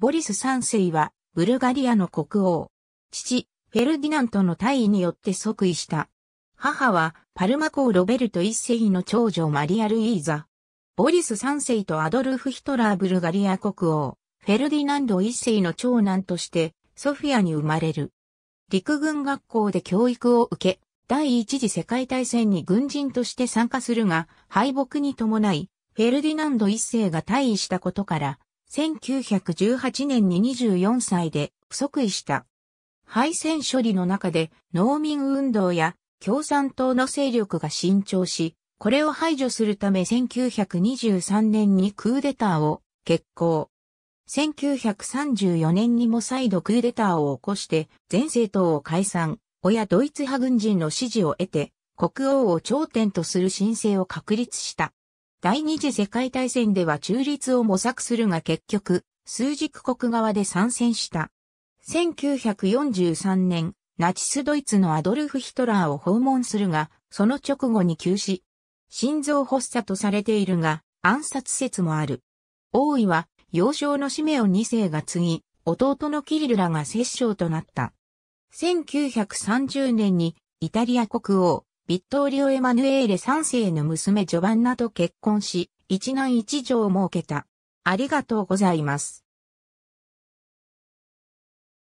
ボリス3世は、ブルガリアの国王。父、フェルディナントの退位によって即位した。母は、パルマ公ロベルト一世の長女マリア・ルイーザ。ボリス3世とアドルフ・ヒトラー・ブルガリア国王、フェルディナンド一世の長男として、ソフィアに生まれる。陸軍学校で教育を受け、第一次世界大戦に軍人として参加するが、敗北に伴い、フェルディナンド一世が退位したことから、1918年に24歳で不足位した。敗戦処理の中で農民運動や共産党の勢力が伸長し、これを排除するため1923年にクーデターを決行。1934年にも再度クーデターを起こして全政党を解散、親ドイツ派軍人の支持を得て国王を頂点とする申請を確立した。第二次世界大戦では中立を模索するが結局、数軸国側で参戦した。1943年、ナチスドイツのアドルフ・ヒトラーを訪問するが、その直後に急死。心臓発作とされているが、暗殺説もある。王位は、幼少のシメオ2世が継ぎ、弟のキリルらが摂政となった。1930年にイタリア国王、ビットーリオ・エマヌエーレ3世の娘ジョバンナと結婚し、一男一女を設けた。ありがとうございます。